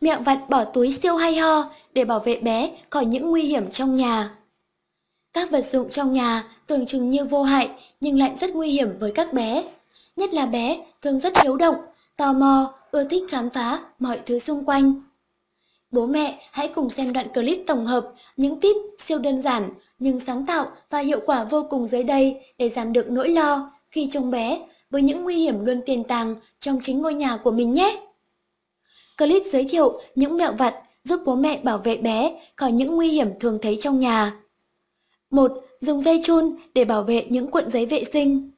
Mẹo vặt bỏ túi siêu hay ho để bảo vệ bé khỏi những nguy hiểm trong nhà. Các vật dụng trong nhà tưởng chừng như vô hại nhưng lại rất nguy hiểm với các bé. Nhất là bé thường rất hiếu động, tò mò, ưa thích khám phá mọi thứ xung quanh Bố mẹ hãy cùng xem đoạn clip tổng hợp những tip siêu đơn giản nhưng sáng tạo và hiệu quả vô cùng dưới đây để giảm được nỗi lo khi trông bé với những nguy hiểm luôn tiềm tàng trong chính ngôi nhà của mình nhé. Clip giới thiệu những mẹo vặt giúp bố mẹ bảo vệ bé khỏi những nguy hiểm thường thấy trong nhà. 1. Dùng dây chun để bảo vệ những cuộn giấy vệ sinh.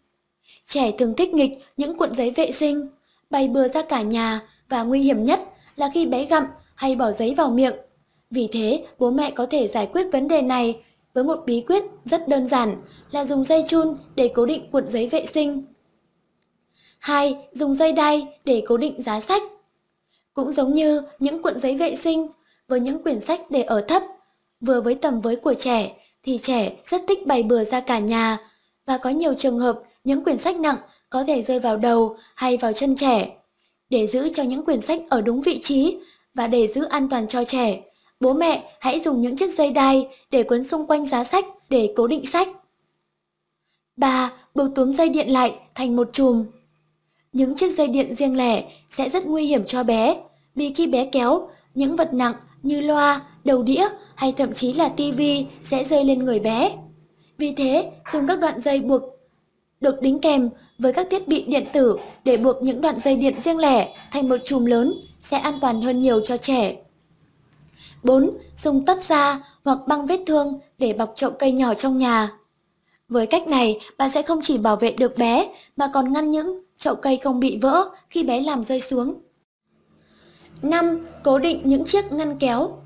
Trẻ thường thích nghịch những cuộn giấy vệ sinh, bay bừa ra cả nhà và nguy hiểm nhất là khi bé gặm hay bỏ giấy vào miệng. Vì thế, bố mẹ có thể giải quyết vấn đề này với một bí quyết rất đơn giản là dùng dây chun để cố định cuộn giấy vệ sinh. 2. Dùng dây đai để cố định giá sách. Cũng giống như những cuộn giấy vệ sinh với những quyển sách để ở thấp, vừa với tầm với của trẻ thì trẻ rất thích bày bừa ra cả nhà và có nhiều trường hợp những quyển sách nặng có thể rơi vào đầu hay vào chân trẻ. Để giữ cho những quyển sách ở đúng vị trí, và để giữ an toàn cho trẻ, bố mẹ hãy dùng những chiếc dây đai để quấn xung quanh giá sách để cố định sách. 3. Buộc túm dây điện lại thành một chùm. Những chiếc dây điện riêng lẻ sẽ rất nguy hiểm cho bé vì khi bé kéo, những vật nặng như loa, đầu đĩa hay thậm chí là tivi sẽ rơi lên người bé. Vì thế, dùng các đoạn dây buộc được đính kèm với các thiết bị điện tử để buộc những đoạn dây điện riêng lẻ thành một chùm lớn sẽ an toàn hơn nhiều cho trẻ. 4. Dùng tất da hoặc băng vết thương để bọc chậu cây nhỏ trong nhà. Với cách này, bạn sẽ không chỉ bảo vệ được bé mà còn ngăn những chậu cây không bị vỡ khi bé làm rơi xuống. 5. Cố định những chiếc ngăn kéo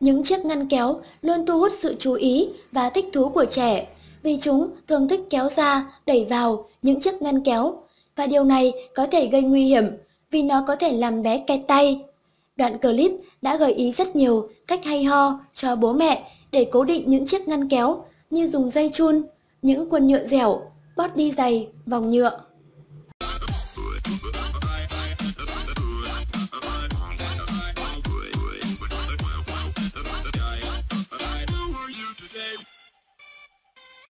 Những chiếc ngăn kéo luôn thu hút sự chú ý và thích thú của trẻ vì chúng thường thích kéo ra, đẩy vào những chiếc ngăn kéo và điều này có thể gây nguy hiểm vì nó có thể làm bé kẹt tay. Đoạn clip đã gợi ý rất nhiều cách hay ho cho bố mẹ để cố định những chiếc ngăn kéo như dùng dây chun, những quần nhựa dẻo, bót đi giày, vòng nhựa.